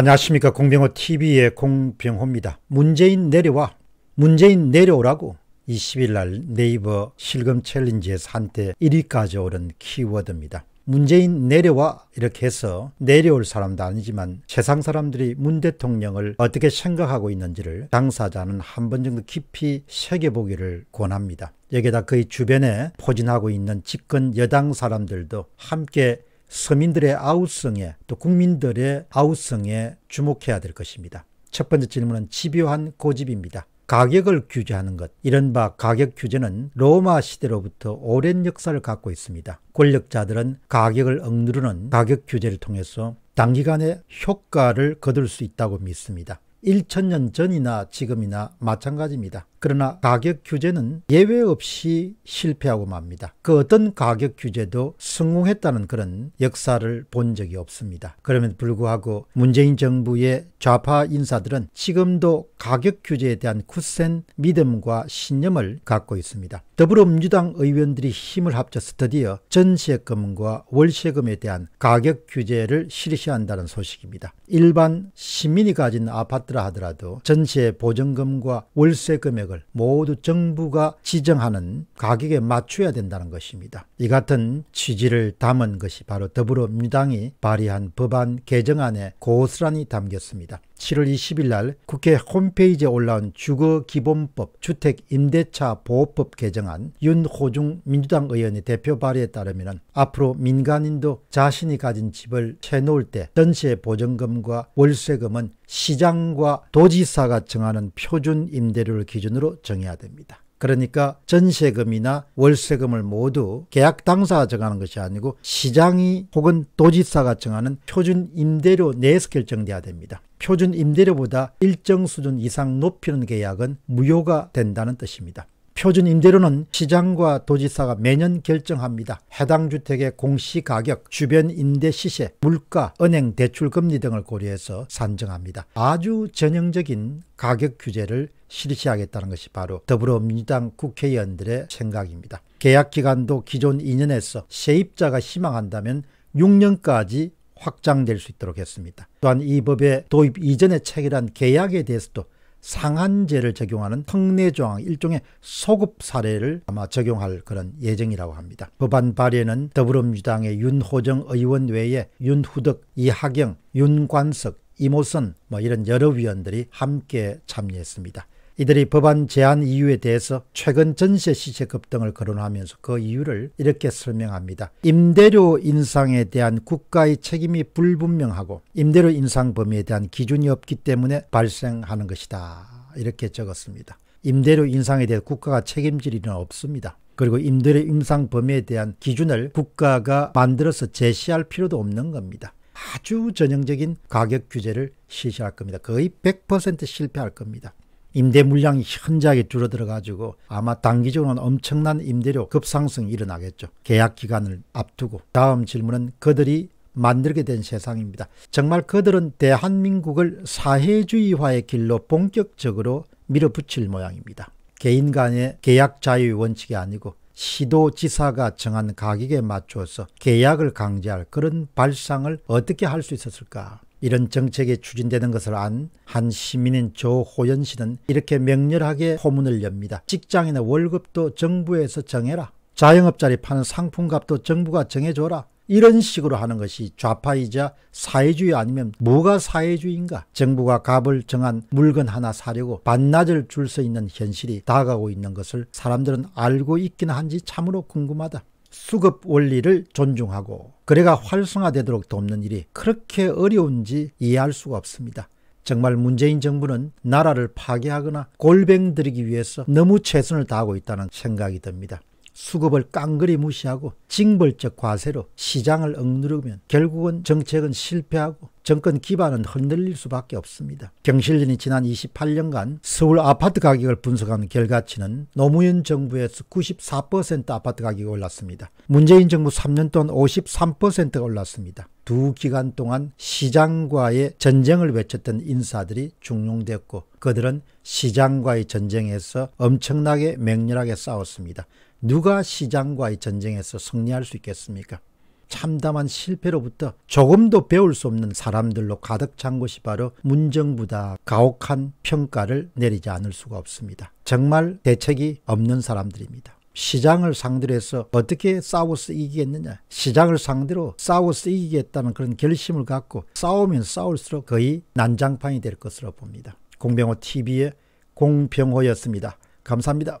안녕하십니까 공병호 TV의 공병호입니다. 문재인 내려와 문재인 내려오라고 20일날 네이버 실검 챌린지에서 한때 1위까지 오른 키워드입니다. 문재인 내려와 이렇게 해서 내려올 사람도 아니지만 세상 사람들이 문 대통령을 어떻게 생각하고 있는지를 당사자는 한 번 정도 깊이 새겨보기를 권합니다. 여기다 그의 주변에 포진하고 있는 집권 여당 사람들도 함께 서민들의 아우성에 또 국민들의 아우성에 주목해야 될 것입니다. 첫 번째 질문은 집요한 고집입니다. 가격을 규제하는 것. 이른바 가격 규제는 로마 시대로부터 오랜 역사를 갖고 있습니다. 권력자들은 가격을 억누르는 가격 규제를 통해서 단기간에 효과를 거둘 수 있다고 믿습니다. 1 0 0 0년 전이나 지금이나 마찬가지입니다. 그러나 가격 규제는 예외 없이 실패하고 맙니다. 그 어떤 가격 규제도 성공했다는 그런 역사를 본 적이 없습니다. 그럼에도 불구하고 문재인 정부의 좌파 인사들은 지금도 가격 규제에 대한 굳센 믿음과 신념을 갖고 있습니다. 더불어민주당 의원들이 힘을 합쳐서 드디어 전세금과 월세금에 대한 가격 규제를 실시한다는 소식입니다. 일반 시민이 가진 아파트 받더라 하더라도 전세 보증금과 월세 금액을 모두 정부가 지정하는 가격에 맞춰야 된다는 것입니다. 이 같은 취지를 담은 것이 바로 더불어민주당이 발의한 법안 개정안에 고스란히 담겼습니다. 7월 20일 날 국회 홈페이지에 올라온 주거기본법 주택임대차보호법 개정안 윤호중 민주당 의원의 대표 발의에 따르면 앞으로 민간인도 자신이 가진 집을 채놓을 때 전세 보증금과 월세금은 시장과 도지사가 정하는 표준 임대료를 기준으로 정해야 됩니다. 그러니까 전세금이나 월세금을 모두 계약 당사가 정하는 것이 아니고 시장이 혹은 도지사가 정하는 표준 임대료 내에서 결정돼야 됩니다. 표준 임대료보다 일정 수준 이상 높이는 계약은 무효가 된다는 뜻입니다. 표준 임대료는 시장과 도지사가 매년 결정합니다. 해당 주택의 공시 가격, 주변 임대 시세, 물가, 은행 대출 금리 등을 고려해서 산정합니다. 아주 전형적인 가격 규제를 실시하겠다는 것이 바로 더불어민주당 국회의원들의 생각입니다. 계약 기간도 기존 2년에서 세입자가 희망한다면 6년까지 확장될 수 있도록 했습니다. 또한 이 법의 도입 이전의 체결한 계약에 대해서도 상한제를 적용하는 특례조항 일종의 소급 사례를 아마 적용할 그런 예정이라고 합니다. 법안 발의는 더불어민주당의 윤호정 의원 외에 윤후덕, 이하경, 윤관석, 이모선 뭐 이런 여러 위원들이 함께 참여했습니다. 이들이 법안 제안 이유에 대해서 최근 전세 시세급 등을 거론하면서 그 이유를 이렇게 설명합니다. 임대료 인상에 대한 국가의 책임이 불분명하고 임대료 인상 범위에 대한 기준이 없기 때문에 발생하는 것이다. 이렇게 적었습니다. 임대료 인상에 대해 국가가 책임질 일은 없습니다. 그리고 임대료 임상 범위에 대한 기준을 국가가 만들어서 제시할 필요도 없는 겁니다. 아주 전형적인 가격 규제를 실시할 겁니다. 거의 100% 실패할 겁니다. 임대 물량이 현저하게 줄어들어가지고 아마 단기적으로는 엄청난 임대료 급상승이 일어나겠죠. 계약 기간을 앞두고. 다음 질문은 그들이 만들게 된 세상입니다. 정말 그들은 대한민국을 사회주의화의 길로 본격적으로 밀어붙일 모양입니다. 개인 간의 계약 자유 원칙이 아니고 시도지사가 정한 가격에 맞춰서 계약을 강제할 그런 발상을 어떻게 할 수 있었을까? 이런 정책이 추진되는 것을 안 한 시민인 조호연 씨는 이렇게 명렬하게 포문을 엽니다. 직장이나 월급도 정부에서 정해라. 자영업자리 파는 상품값도 정부가 정해줘라. 이런 식으로 하는 것이 좌파이자 사회주의 아니면 뭐가 사회주의인가? 정부가 값을 정한 물건 하나 사려고 반나절 줄서 있는 현실이 다가오고 있는 것을 사람들은 알고 있긴 한지 참으로 궁금하다. 수급 원리를 존중하고 거래가 활성화되도록 돕는 일이 그렇게 어려운지 이해할 수가 없습니다. 정말 문재인 정부는 나라를 파괴하거나 골뱅 들이기 위해서 너무 최선을 다하고 있다는 생각이 듭니다. 수급을 깡그리 무시하고 징벌적 과세로 시장을 억누르면 결국은 정책은 실패하고 정권 기반은 흔들릴 수밖에 없습니다. 경실련이 지난 28년간 서울 아파트 가격을 분석한 결과치는 노무현 정부에서 94% 아파트 가격이 올랐습니다. 문재인 정부 3년 동안 53%가 올랐습니다. 두 기간 동안 시장과의 전쟁을 외쳤던 인사들이 중용됐고 그들은 시장과의 전쟁에서 엄청나게 맹렬하게 싸웠습니다. 누가 시장과의 전쟁에서 승리할 수 있겠습니까? 참담한 실패로부터 조금도 배울 수 없는 사람들로 가득 찬것이 바로 문정부다 가혹한 평가를 내리지 않을 수가 없습니다. 정말 대책이 없는 사람들입니다. 시장을 상대로 해서 어떻게 싸워서 이기겠느냐. 시장을 상대로 싸워서 이기겠다는 그런 결심을 갖고 싸우면 싸울수록 거의 난장판이 될 것으로 봅니다. 공병호 TV의 공병호였습니다. 감사합니다.